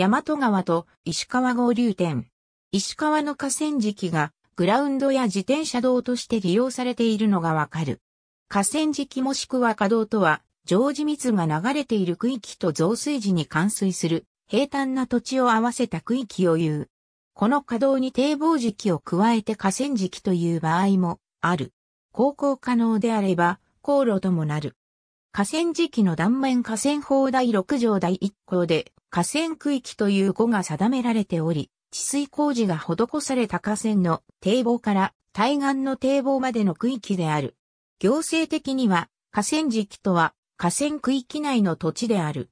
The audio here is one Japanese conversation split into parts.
大和川と石川合流点。石川の河川敷がグラウンドや自転車道として利用されているのがわかる。河川敷もしくは河道とは、常時密が流れている区域と増水時に冠水する平坦な土地を合わせた区域を言う。この河道に堤防敷を加えて河川敷という場合もある。航行可能であれば、航路ともなる。河川敷の断面河川法第6条第1項で、河川区域という語が定められており、治水工事が施された河川の堤防から対岸の堤防までの区域である。行政的には河川敷とは河川区域内の土地である。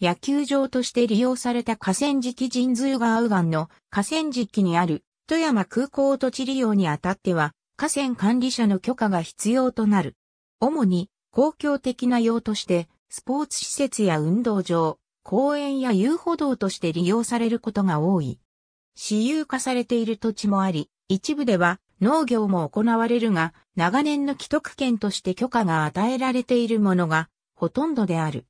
野球場として利用された河川敷神通川右岸の河川敷にある富山空港土地利用にあたっては河川管理者の許可が必要となる。主に公共的な用としてスポーツ施設や運動場、公園や遊歩道として利用されることが多い。私有化されている土地もあり、一部では農業も行われるが、長年の既得権として許可が与えられているものがほとんどである。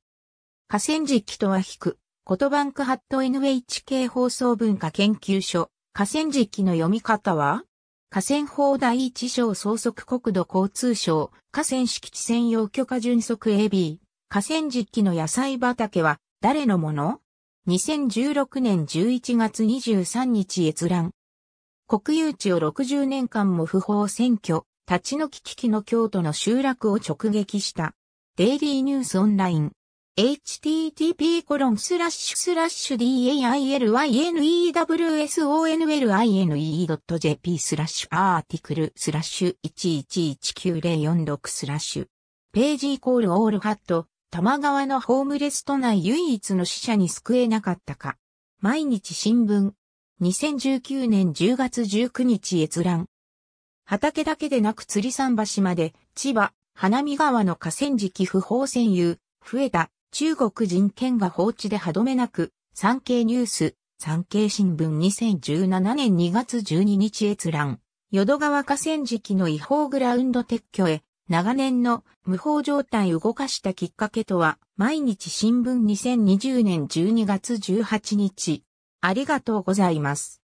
河川敷とは引く、とバンクハット NHK 放送文化研究所、河川敷の読み方は河川法第一章総則国土交通省、河川敷地専用許可準則 AB、河川敷の野菜畑は誰のもの ?2016 年11月23日閲覧。国有地を60年間も不法占拠、立ち退き危機の京都の集落を直撃した。デイリーニュースオンライン。http dailynewsonline.jp スラッシュアーティクルスラッシュ111904 6スラッシュページイコールオールハット玉川のホームレス都内唯一の死者に救えなかったか。毎日新聞。2019年10月19日閲覧。畑だけでなく釣り桟橋まで、千葉、花見川の河川敷不法占有、増えた、中国人県が放置で歯止めなく、産経ニュース、産経新聞2017年2月12日閲覧。淀川河川敷の違法グラウンド撤去へ、長年の無法状態を動かしたきっかけとは、毎日新聞2020年12月18日。ありがとうございます。